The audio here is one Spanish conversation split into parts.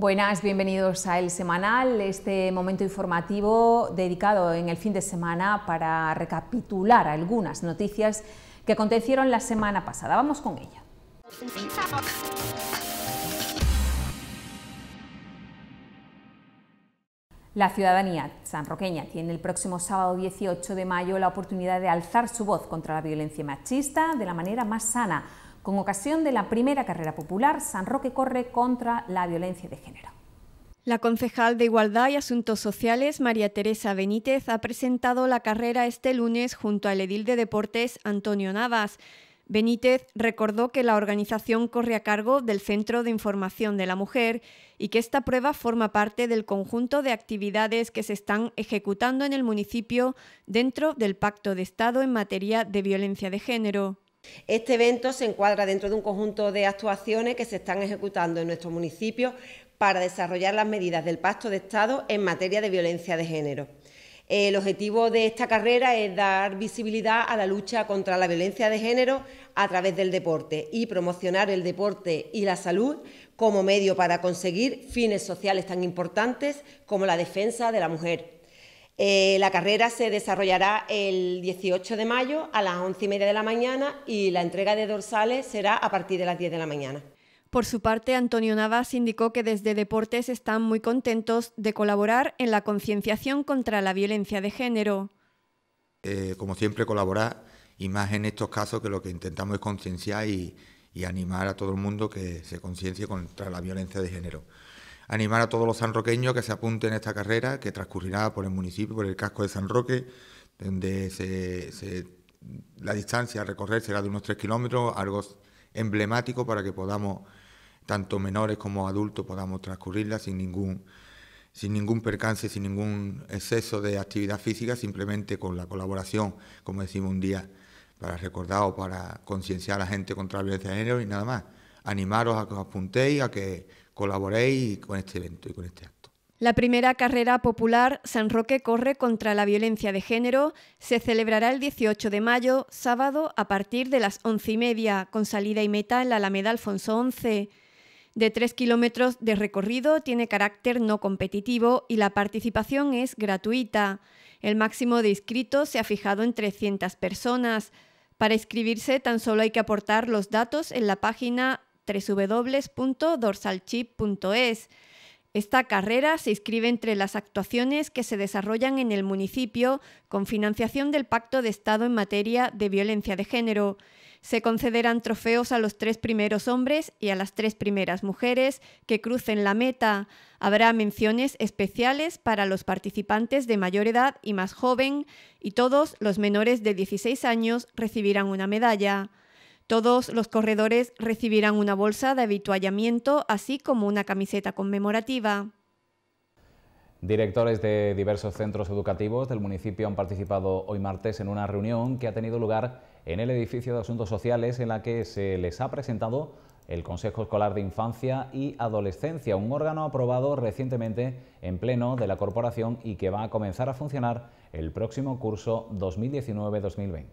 Buenas, bienvenidos a El Semanal, este momento informativo dedicado en el fin de semana para recapitular algunas noticias que acontecieron la semana pasada. Vamos con ella. La ciudadanía sanroqueña tiene el próximo sábado 18 de mayo la oportunidad de alzar su voz contra la violencia machista de la manera más sana con ocasión de la primera carrera popular, San Roque corre contra la violencia de género. La concejal de Igualdad y Asuntos Sociales, María Teresa Benítez, ha presentado la carrera este lunes junto al edil de Deportes, Antonio Navas. Benítez recordó que la organización corre a cargo del Centro de Información de la Mujer y que esta prueba forma parte del conjunto de actividades que se están ejecutando en el municipio dentro del Pacto de Estado en materia de violencia de género. Este evento se encuadra dentro de un conjunto de actuaciones que se están ejecutando en nuestro municipio para desarrollar las medidas del Pacto de Estado en materia de violencia de género. El objetivo de esta carrera es dar visibilidad a la lucha contra la violencia de género a través del deporte y promocionar el deporte y la salud como medio para conseguir fines sociales tan importantes como la defensa de la mujer. Eh, la carrera se desarrollará el 18 de mayo a las 11 y media de la mañana y la entrega de dorsales será a partir de las 10 de la mañana. Por su parte, Antonio Navas indicó que desde Deportes están muy contentos de colaborar en la concienciación contra la violencia de género. Eh, como siempre, colaborar y más en estos casos que lo que intentamos es concienciar y, y animar a todo el mundo que se conciencie contra la violencia de género animar a todos los sanroqueños que se apunten a esta carrera que transcurrirá por el municipio, por el casco de San Roque, donde se, la distancia a recorrer será de unos tres kilómetros, algo emblemático para que podamos, tanto menores como adultos, podamos transcurrirla sin ningún, sin ningún percance, sin ningún exceso de actividad física, simplemente con la colaboración, como decimos un día, para recordar o para concienciar a la gente contra la violencia de género y nada más. Animaros a que os apuntéis, a que colaboréis con este evento y con este acto. La primera carrera popular San Roque corre contra la violencia de género se celebrará el 18 de mayo, sábado, a partir de las once y media, con salida y meta en la Alameda Alfonso XI. De tres kilómetros de recorrido tiene carácter no competitivo y la participación es gratuita. El máximo de inscritos se ha fijado en 300 personas. Para inscribirse tan solo hay que aportar los datos en la página www.dorsalchip.es. Esta carrera se inscribe entre las actuaciones que se desarrollan en el municipio con financiación del Pacto de Estado en materia de violencia de género. Se concederán trofeos a los tres primeros hombres y a las tres primeras mujeres que crucen la meta. Habrá menciones especiales para los participantes de mayor edad y más joven, y todos los menores de 16 años recibirán una medalla. Todos los corredores recibirán una bolsa de avituallamiento, así como una camiseta conmemorativa. Directores de diversos centros educativos del municipio han participado hoy martes en una reunión que ha tenido lugar en el edificio de Asuntos Sociales en la que se les ha presentado el Consejo Escolar de Infancia y Adolescencia, un órgano aprobado recientemente en pleno de la corporación y que va a comenzar a funcionar el próximo curso 2019-2020.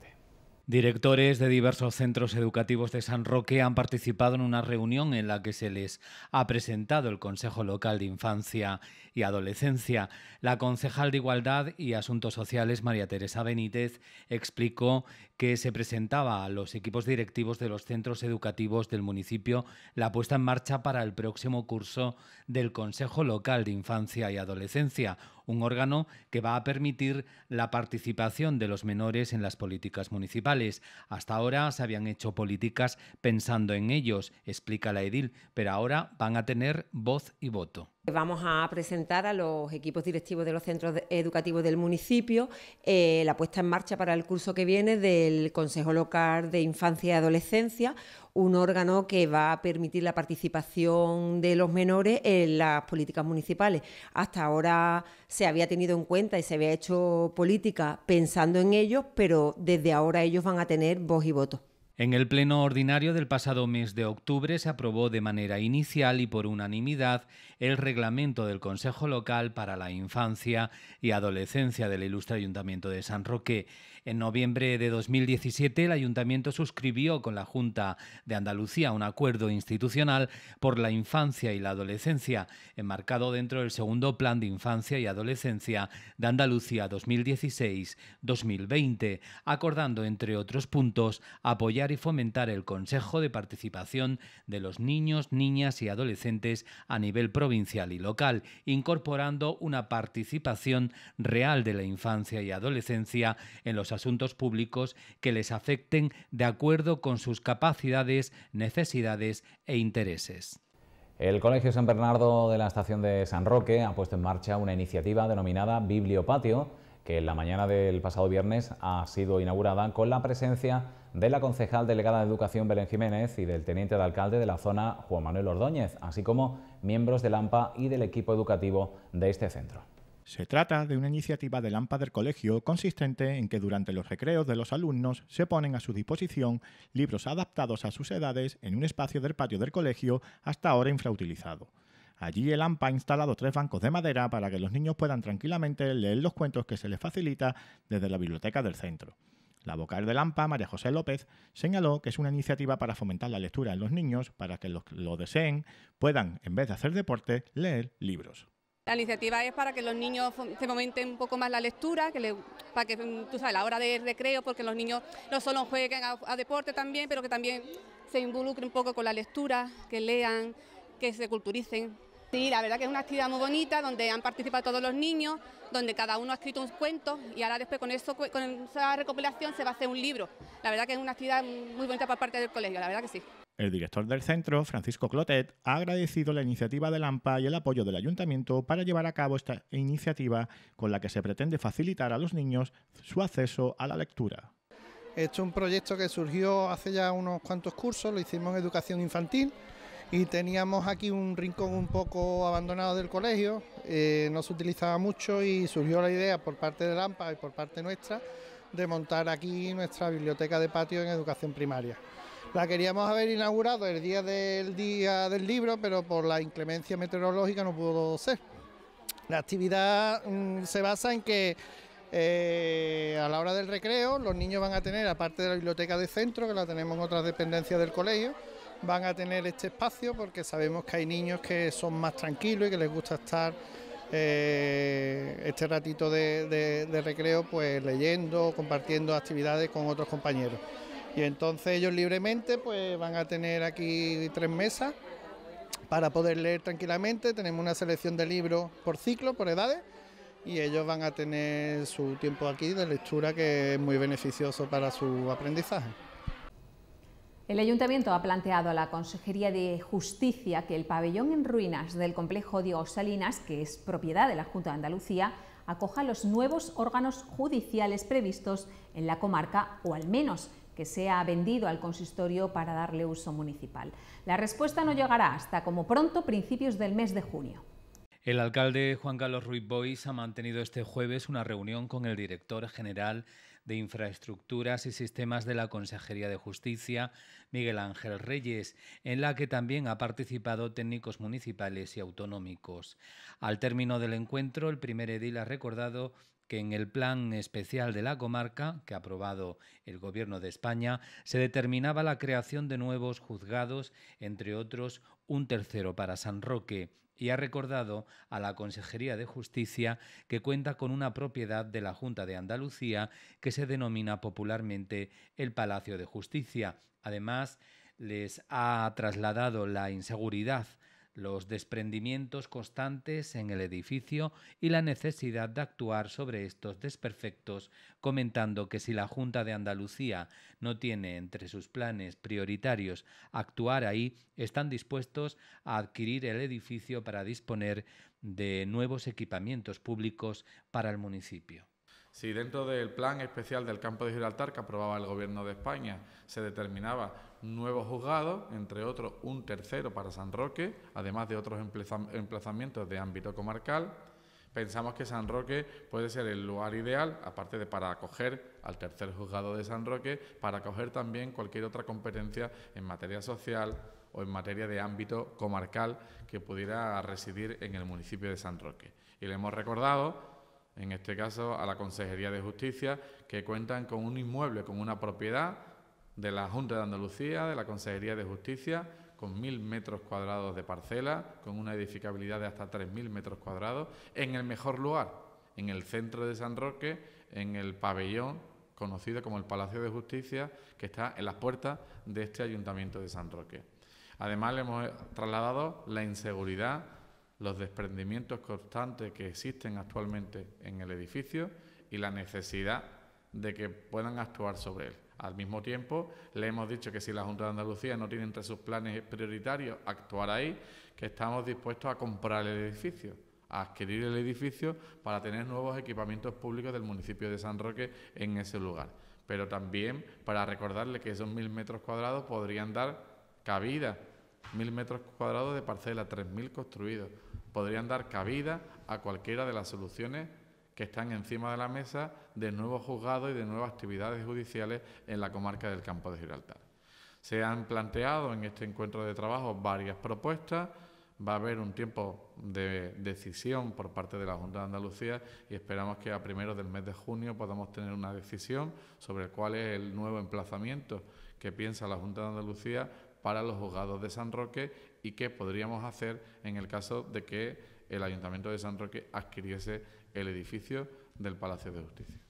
Directores de diversos centros educativos de San Roque han participado en una reunión en la que se les ha presentado el Consejo Local de Infancia y Adolescencia. La concejal de Igualdad y Asuntos Sociales, María Teresa Benítez, explicó que se presentaba a los equipos directivos de los centros educativos del municipio la puesta en marcha para el próximo curso del Consejo Local de Infancia y Adolescencia, un órgano que va a permitir la participación de los menores en las políticas municipales. Hasta ahora se habían hecho políticas pensando en ellos, explica la edil, pero ahora van a tener voz y voto. Vamos a presentar a los equipos directivos de los centros educativos del municipio eh, la puesta en marcha para el curso que viene del Consejo Local de Infancia y Adolescencia, un órgano que va a permitir la participación de los menores en las políticas municipales. Hasta ahora se había tenido en cuenta y se había hecho política pensando en ellos, pero desde ahora ellos van a tener voz y voto. En el Pleno Ordinario del pasado mes de octubre se aprobó de manera inicial y por unanimidad el reglamento del Consejo Local para la Infancia y Adolescencia del Ilustre Ayuntamiento de San Roque. En noviembre de 2017, el Ayuntamiento suscribió con la Junta de Andalucía un acuerdo institucional por la infancia y la adolescencia, enmarcado dentro del segundo Plan de Infancia y Adolescencia de Andalucía 2016-2020, acordando, entre otros puntos, apoyar y fomentar el Consejo de Participación de los niños, niñas y adolescentes a nivel provincial provincial y local, incorporando una participación real de la infancia y adolescencia en los asuntos públicos que les afecten de acuerdo con sus capacidades, necesidades e intereses. El Colegio San Bernardo de la Estación de San Roque ha puesto en marcha una iniciativa denominada Bibliopatio, que en la mañana del pasado viernes ha sido inaugurada con la presencia de la concejal delegada de Educación Belén Jiménez y del teniente de alcalde de la zona Juan Manuel Ordóñez, así como miembros del AMPA y del equipo educativo de este centro. Se trata de una iniciativa del AMPA del colegio consistente en que durante los recreos de los alumnos se ponen a su disposición libros adaptados a sus edades en un espacio del patio del colegio hasta ahora infrautilizado. Allí el AMPA ha instalado tres bancos de madera para que los niños puedan tranquilamente leer los cuentos que se les facilita desde la biblioteca del centro. La vocal de Lampa, María José López, señaló que es una iniciativa para fomentar la lectura en los niños para que los que lo deseen puedan, en vez de hacer deporte, leer libros. La iniciativa es para que los niños se fomenten un poco más la lectura, que para que, mm, tú sabes, la hora de recreo, porque los niños no solo jueguen a, a deporte también, pero que también se involucren un poco con la lectura, que lean, que se culturicen. Sí, la verdad que es una actividad muy bonita donde han participado todos los niños, donde cada uno ha escrito un cuento y ahora después con, eso, con esa recopilación se va a hacer un libro. La verdad que es una actividad muy bonita por parte del colegio, la verdad que sí. El director del centro, Francisco Clotet, ha agradecido la iniciativa de AMPA y el apoyo del ayuntamiento para llevar a cabo esta iniciativa con la que se pretende facilitar a los niños su acceso a la lectura. Esto es un proyecto que surgió hace ya unos cuantos cursos, lo hicimos en educación infantil y teníamos aquí un rincón un poco abandonado del colegio, eh, no se utilizaba mucho y surgió la idea por parte de Lampa... y por parte nuestra de montar aquí nuestra biblioteca de patio en educación primaria. La queríamos haber inaugurado el día del día del libro, pero por la inclemencia meteorológica no pudo ser. La actividad mm, se basa en que eh, a la hora del recreo los niños van a tener, aparte de la biblioteca de centro, que la tenemos en otras dependencias del colegio, van a tener este espacio porque sabemos que hay niños que son más tranquilos y que les gusta estar eh, este ratito de, de, recreo pues leyendo, compartiendo actividades con otros compañeros. Y entonces ellos libremente pues van a tener aquí tres mesas para poder leer tranquilamente. Tenemos una selección de libros por ciclo, por edades, y ellos van a tener su tiempo aquí de lectura que es muy beneficioso para su aprendizaje. El Ayuntamiento ha planteado a la Consejería de Justicia que el pabellón en ruinas del complejo Diego Salinas, que es propiedad de la Junta de Andalucía, acoja los nuevos órganos judiciales previstos en la comarca o al menos que sea vendido al consistorio para darle uso municipal. La respuesta no llegará hasta como pronto principios del mes de junio. El alcalde Juan Carlos Ruiz Bois ha mantenido este jueves una reunión con el director general de Infraestructuras y Sistemas de la Consejería de Justicia, Miguel Ángel Reyes, en la que también ha participado técnicos municipales y autonómicos. Al término del encuentro, el primer edil ha recordado que en el plan especial de la comarca, que ha aprobado el Gobierno de España, se determinaba la creación de nuevos juzgados, entre otros un tercero para San Roque, y ha recordado a la Consejería de Justicia que cuenta con una propiedad de la Junta de Andalucía que se denomina popularmente el Palacio de Justicia. Además, les ha trasladado la inseguridad los desprendimientos constantes en el edificio y la necesidad de actuar sobre estos desperfectos, comentando que si la Junta de Andalucía no tiene entre sus planes prioritarios actuar ahí, están dispuestos a adquirir el edificio para disponer de nuevos equipamientos públicos para el municipio. Si dentro del plan especial del campo de Gibraltar que aprobaba el Gobierno de España se determinaba nuevo juzgado, entre otros un tercero para San Roque, además de otros emplazamientos de ámbito comarcal, pensamos que San Roque puede ser el lugar ideal, aparte de para acoger al tercer juzgado de San Roque, para acoger también cualquier otra competencia en materia social o en materia de ámbito comarcal que pudiera residir en el municipio de San Roque. Y le hemos recordado en este caso a la Consejería de Justicia, que cuentan con un inmueble, con una propiedad de la Junta de Andalucía, de la Consejería de Justicia, con mil metros cuadrados de parcela, con una edificabilidad de hasta 3.000 metros cuadrados, en el mejor lugar, en el centro de San Roque, en el pabellón conocido como el Palacio de Justicia, que está en las puertas de este Ayuntamiento de San Roque. Además, le hemos trasladado la inseguridad los desprendimientos constantes que existen actualmente en el edificio y la necesidad de que puedan actuar sobre él. Al mismo tiempo, le hemos dicho que si la Junta de Andalucía no tiene entre sus planes prioritarios actuar ahí, que estamos dispuestos a comprar el edificio, a adquirir el edificio para tener nuevos equipamientos públicos del municipio de San Roque en ese lugar. Pero también para recordarle que esos mil metros cuadrados podrían dar cabida mil metros cuadrados de parcela, 3.000 construidos. Podrían dar cabida a cualquiera de las soluciones que están encima de la mesa de nuevos juzgados y de nuevas actividades judiciales en la comarca del Campo de Gibraltar. Se han planteado en este encuentro de trabajo varias propuestas. Va a haber un tiempo de decisión por parte de la Junta de Andalucía y esperamos que a primeros del mes de junio podamos tener una decisión sobre cuál es el nuevo emplazamiento que piensa la Junta de Andalucía para los juzgados de San Roque y qué podríamos hacer en el caso de que el Ayuntamiento de San Roque adquiriese el edificio del Palacio de Justicia.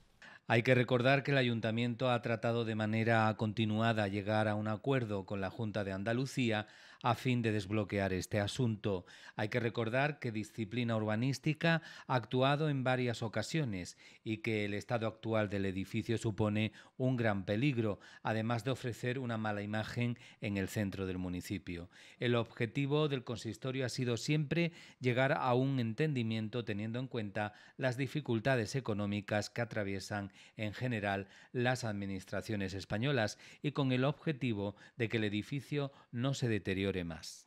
Hay que recordar que el ayuntamiento ha tratado de manera continuada llegar a un acuerdo con la Junta de Andalucía a fin de desbloquear este asunto. Hay que recordar que Disciplina Urbanística ha actuado en varias ocasiones y que el estado actual del edificio supone un gran peligro, además de ofrecer una mala imagen en el centro del municipio. El objetivo del consistorio ha sido siempre llegar a un entendimiento teniendo en cuenta las dificultades económicas que atraviesan en general las administraciones españolas y con el objetivo de que el edificio no se deteriore más.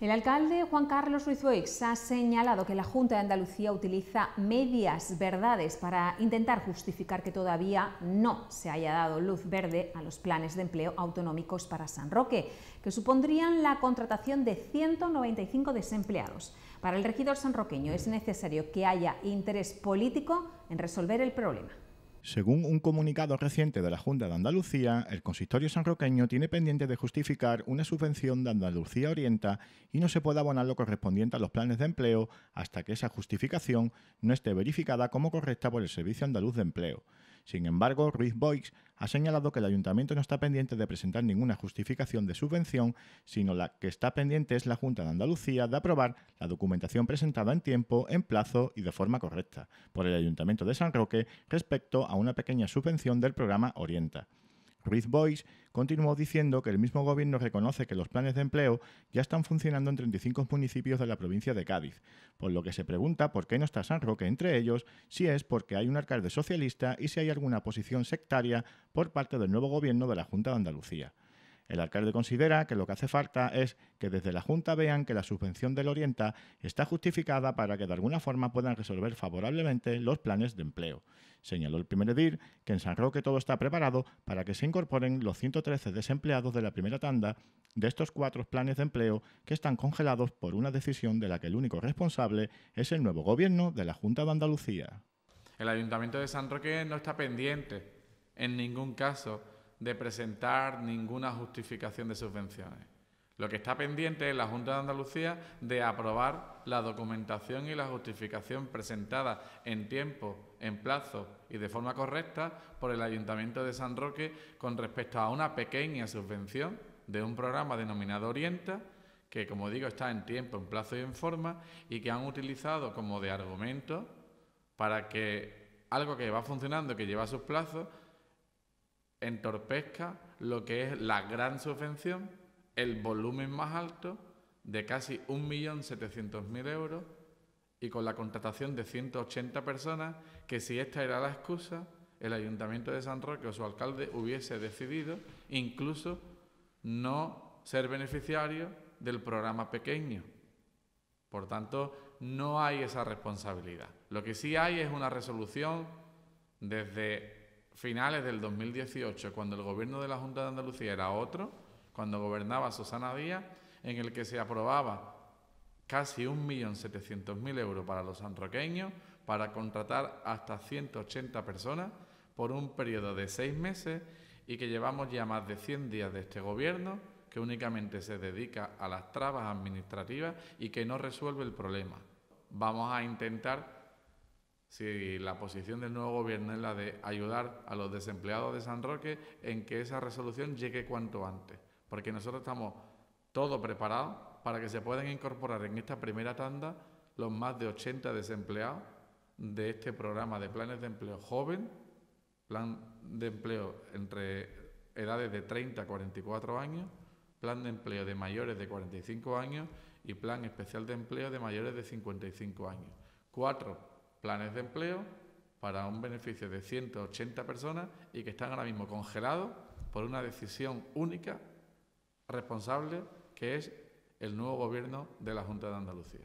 El alcalde Juan Carlos Ruiz Boix ha señalado que la Junta de Andalucía utiliza medias verdades para intentar justificar que todavía no se haya dado luz verde a los planes de empleo autonómicos para San Roque, que supondrían la contratación de 195 desempleados. Para el regidor sanroqueño es necesario que haya interés político en resolver el problema. Según un comunicado reciente de la Junta de Andalucía, el consistorio sanroqueño tiene pendiente de justificar una subvención de Andalucía Orienta y no se puede abonar lo correspondiente a los planes de empleo hasta que esa justificación no esté verificada como correcta por el Servicio Andaluz de Empleo. Sin embargo, Ruiz Boix ha señalado que el ayuntamiento no está pendiente de presentar ninguna justificación de subvención, sino la que está pendiente es la Junta de Andalucía de aprobar la documentación presentada en tiempo, en plazo y de forma correcta por el ayuntamiento de San Roque respecto a una pequeña subvención del programa Orienta. Ruiz Boyce continuó diciendo que el mismo gobierno reconoce que los planes de empleo ya están funcionando en 35 municipios de la provincia de Cádiz, por lo que se pregunta por qué no está San Roque entre ellos, si es porque hay un alcalde socialista y si hay alguna posición sectaria por parte del nuevo gobierno de la Junta de Andalucía. El alcalde considera que lo que hace falta es que desde la Junta vean que la subvención del Orienta está justificada para que de alguna forma puedan resolver favorablemente los planes de empleo. Señaló el primer edil que en San Roque todo está preparado para que se incorporen los 113 desempleados de la primera tanda de estos cuatro planes de empleo que están congelados por una decisión de la que el único responsable es el nuevo gobierno de la Junta de Andalucía. El Ayuntamiento de San Roque no está pendiente en ningún caso de presentar ninguna justificación de subvenciones. Lo que está pendiente es la Junta de Andalucía de aprobar la documentación y la justificación presentada en tiempo, en plazo y de forma correcta por el Ayuntamiento de San Roque con respecto a una pequeña subvención de un programa denominado Orienta, que como digo está en tiempo, en plazo y en forma, y que han utilizado como de argumento para que algo que va funcionando, que lleva sus plazos, entorpezca lo que es la gran subvención, el volumen más alto de casi 1.700.000 euros y con la contratación de 180 personas que si esta era la excusa, el ayuntamiento de San Roque o su alcalde hubiese decidido incluso no ser beneficiario del programa pequeño. Por tanto, no hay esa responsabilidad. Lo que sí hay es una resolución desde finales del 2018, cuando el gobierno de la Junta de Andalucía era otro, cuando gobernaba Susana Díaz, en el que se aprobaba casi 1.700.000 euros para los sanroqueños para contratar hasta 180 personas por un periodo de seis meses y que llevamos ya más de 100 días de este gobierno que únicamente se dedica a las trabas administrativas y que no resuelve el problema. Vamos a intentar si la posición del nuevo gobierno es la de ayudar a los desempleados de San Roque en que esa resolución llegue cuanto antes, porque nosotros estamos todo preparados para que se puedan incorporar en esta primera tanda los más de 80 desempleados de este programa de planes de empleo joven, plan de empleo entre edades de 30 a 44 años, plan de empleo de mayores de 45 años y plan especial de empleo de mayores de 55 años. Cuatro planes de empleo para un beneficio de 180 personas y que están ahora mismo congelados por una decisión única responsable que es el nuevo gobierno de la Junta de Andalucía.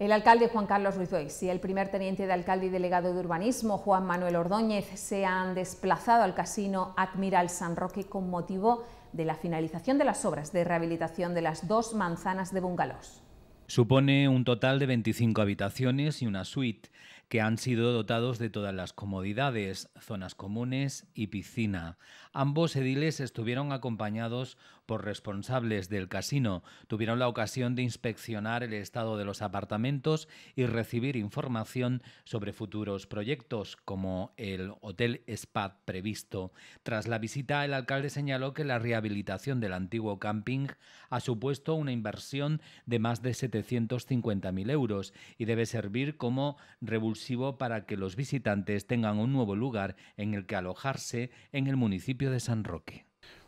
El alcalde Juan Carlos Ruiz Dois y el primer teniente de alcalde y delegado de urbanismo Juan Manuel Ordóñez se han desplazado al casino Admiral San Roque con motivo de la finalización de las obras de rehabilitación de las dos manzanas de bungalows. Supone un total de 25 habitaciones y una suite, que han sido dotados de todas las comodidades, zonas comunes y piscina, Ambos ediles estuvieron acompañados por responsables del casino. Tuvieron la ocasión de inspeccionar el estado de los apartamentos y recibir información sobre futuros proyectos, como el Hotel Spa previsto. Tras la visita, el alcalde señaló que la rehabilitación del antiguo camping ha supuesto una inversión de más de 750.000 euros y debe servir como revulsivo para que los visitantes tengan un nuevo lugar en el que alojarse en el municipio de San Roque.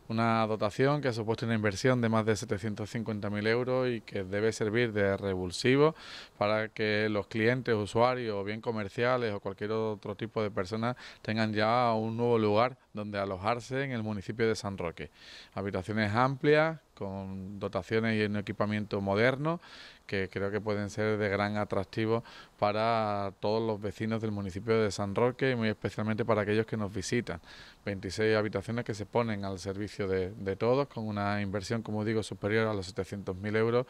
Una dotación que ha supuesto una inversión de más de 750.000 euros y que debe servir de revulsivo para que los clientes, usuarios, bien comerciales o cualquier otro tipo de personas tengan ya un nuevo lugar donde alojarse en el municipio de San Roque. Habitaciones amplias, con dotaciones y un equipamiento moderno, que creo que pueden ser de gran atractivo para todos los vecinos del municipio de San Roque y muy especialmente para aquellos que nos visitan. 26 habitaciones que se ponen al servicio de, de todos, con una inversión, como digo, superior a los 700.000 euros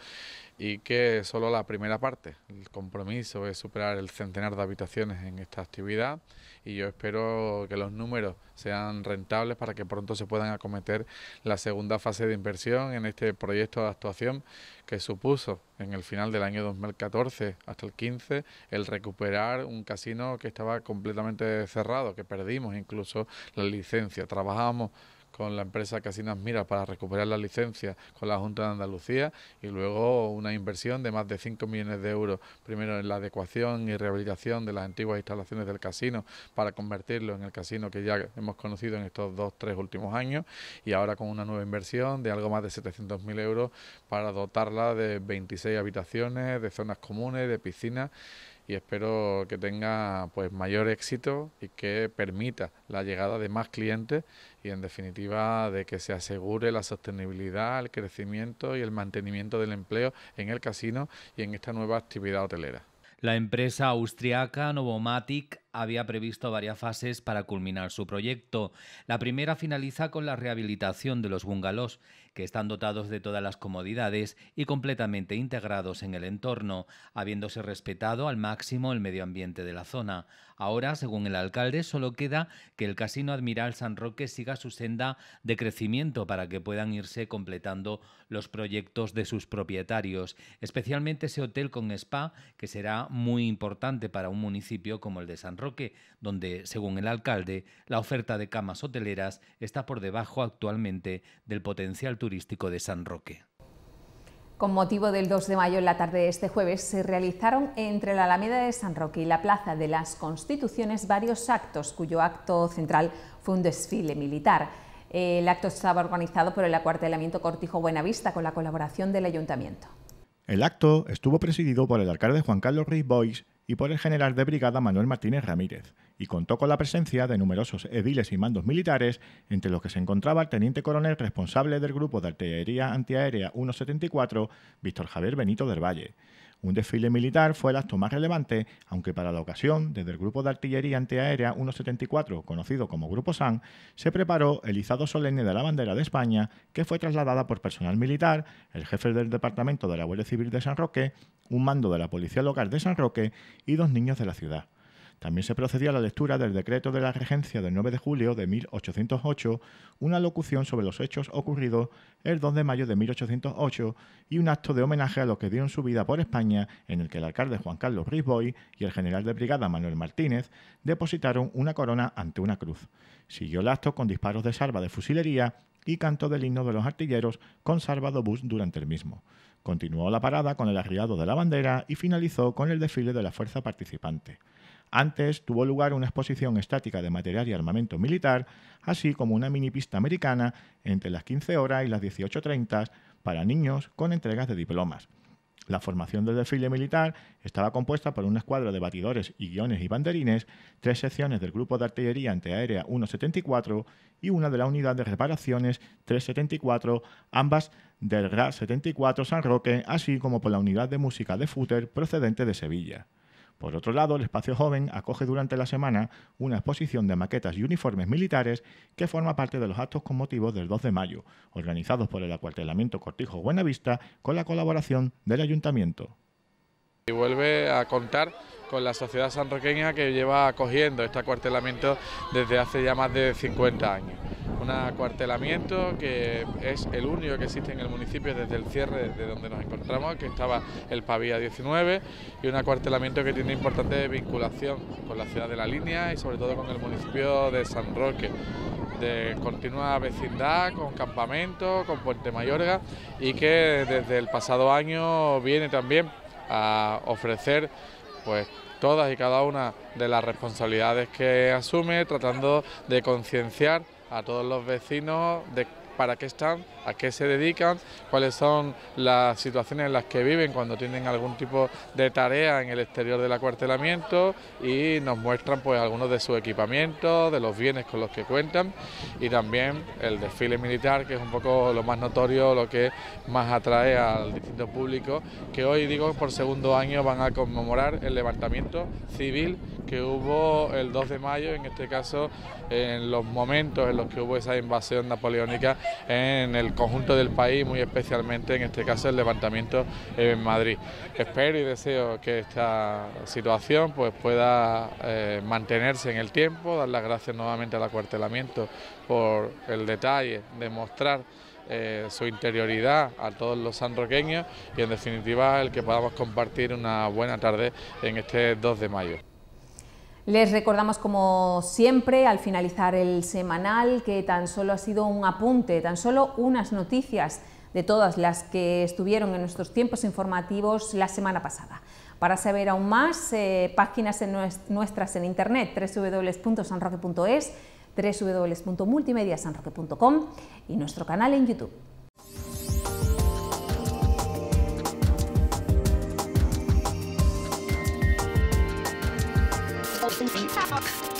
y que solo la primera parte, el compromiso es superar el centenar de habitaciones en esta actividad y yo espero que los números sean rentables para que pronto se puedan acometer la segunda fase de inversión en este proyecto de actuación que supuso en el final del año 2014 hasta el 15 el recuperar un casino que estaba completamente cerrado, que perdimos incluso la licencia. Trabajamos con la empresa Casinas Mira para recuperar la licencia con la Junta de Andalucía y luego una inversión de más de 5 millones de euros, primero en la adecuación y rehabilitación de las antiguas instalaciones del casino para convertirlo en el casino que ya hemos conocido en estos dos, tres últimos años y ahora con una nueva inversión de algo más de 700.000 euros para dotarla de 26 habitaciones, de zonas comunes, de piscinas y espero que tenga pues mayor éxito y que permita la llegada de más clientes y en definitiva de que se asegure la sostenibilidad, el crecimiento y el mantenimiento del empleo en el casino y en esta nueva actividad hotelera. La empresa austriaca Novomatic había previsto varias fases para culminar su proyecto. La primera finaliza con la rehabilitación de los bungalows, que están dotados de todas las comodidades y completamente integrados en el entorno, habiéndose respetado al máximo el medio ambiente de la zona. Ahora, según el alcalde, solo queda que el Casino Admiral San Roque siga su senda de crecimiento para que puedan irse completando los proyectos de sus propietarios, especialmente ese hotel con spa, que será muy importante para un municipio como el de San Roque donde, según el alcalde, la oferta de camas hoteleras está por debajo actualmente del potencial turístico de San Roque. Con motivo del 2 de mayo, en la tarde de este jueves, se realizaron entre la Alameda de San Roque y la Plaza de las Constituciones varios actos, cuyo acto central fue un desfile militar. El acto estaba organizado por el acuartelamiento Cortijo Buenavista con la colaboración del Ayuntamiento. El acto estuvo presidido por el alcalde Juan Carlos Ruiz Boix y por el general de brigada Manuel Martínez Ramírez, y contó con la presencia de numerosos ediles y mandos militares, entre los que se encontraba el teniente coronel responsable del grupo de artillería antiaérea 174, Víctor Javier Benito del Valle. Un desfile militar fue el acto más relevante, aunque para la ocasión, desde el Grupo de Artillería Antiaérea 174, conocido como Grupo SAN, se preparó el izado solemne de la bandera de España, que fue trasladada por personal militar, el jefe del Departamento de la Guardia Civil de San Roque, un mando de la Policía Local de San Roque y dos niños de la ciudad. También se procedió a la lectura del decreto de la regencia del 9 de julio de 1808, una locución sobre los hechos ocurridos el 2 de mayo de 1808 y un acto de homenaje a los que dieron su vida por España en el que el alcalde Juan Carlos Risboy y el general de brigada Manuel Martínez depositaron una corona ante una cruz. Siguió el acto con disparos de salva de fusilería y canto del himno de los artilleros con salvado Bus durante el mismo. Continuó la parada con el arriado de la bandera y finalizó con el desfile de la fuerza participante. Antes tuvo lugar una exposición estática de material y armamento militar, así como una mini pista americana entre las 15 horas y las 18.30 para niños con entregas de diplomas. La formación del desfile militar estaba compuesta por una escuadra de batidores y guiones y banderines, tres secciones del grupo de artillería antiaérea 174 y una de la unidad de reparaciones 374, ambas del Gras 74 San Roque, así como por la unidad de música de Footer procedente de Sevilla. Por otro lado, el espacio joven acoge durante la semana una exposición de maquetas y uniformes militares que forma parte de los actos con motivos del 2 de mayo, organizados por el acuartelamiento Cortijo Buenavista con la colaboración del ayuntamiento. Y vuelve a contar con la sociedad sanroqueña que lleva acogiendo este acuartelamiento desde hace ya más de 50 años un acuartelamiento que es el único que existe en el municipio desde el cierre de donde nos encontramos, que estaba el Pavía 19, y un acuartelamiento que tiene importante vinculación con la ciudad de La Línea y sobre todo con el municipio de San Roque de continua vecindad, con campamento, con Puente Mayorga y que desde el pasado año viene también a ofrecer pues todas y cada una de las responsabilidades que asume, tratando de concienciar a todos los vecinos de para qué están a qué se dedican, cuáles son las situaciones en las que viven cuando tienen algún tipo de tarea en el exterior del acuartelamiento y nos muestran pues algunos de su equipamiento, de los bienes con los que cuentan y también el desfile militar que es un poco lo más notorio, lo que más atrae al distinto público que hoy digo por segundo año van a conmemorar el levantamiento civil que hubo el 2 de mayo, en este caso en los momentos en los que hubo esa invasión napoleónica en el conjunto del país, muy especialmente en este caso el levantamiento en Madrid. Espero y deseo que esta situación pues, pueda eh, mantenerse en el tiempo, dar las gracias nuevamente al acuartelamiento por el detalle, demostrar mostrar eh, su interioridad a todos los sanroqueños y en definitiva el que podamos compartir una buena tarde en este 2 de mayo. Les recordamos como siempre al finalizar el semanal que tan solo ha sido un apunte, tan solo unas noticias de todas las que estuvieron en nuestros tiempos informativos la semana pasada. Para saber aún más, eh, páginas nuestras en internet www.sanroque.es, www.multimediasanroque.com y nuestro canal en YouTube. Open Talk.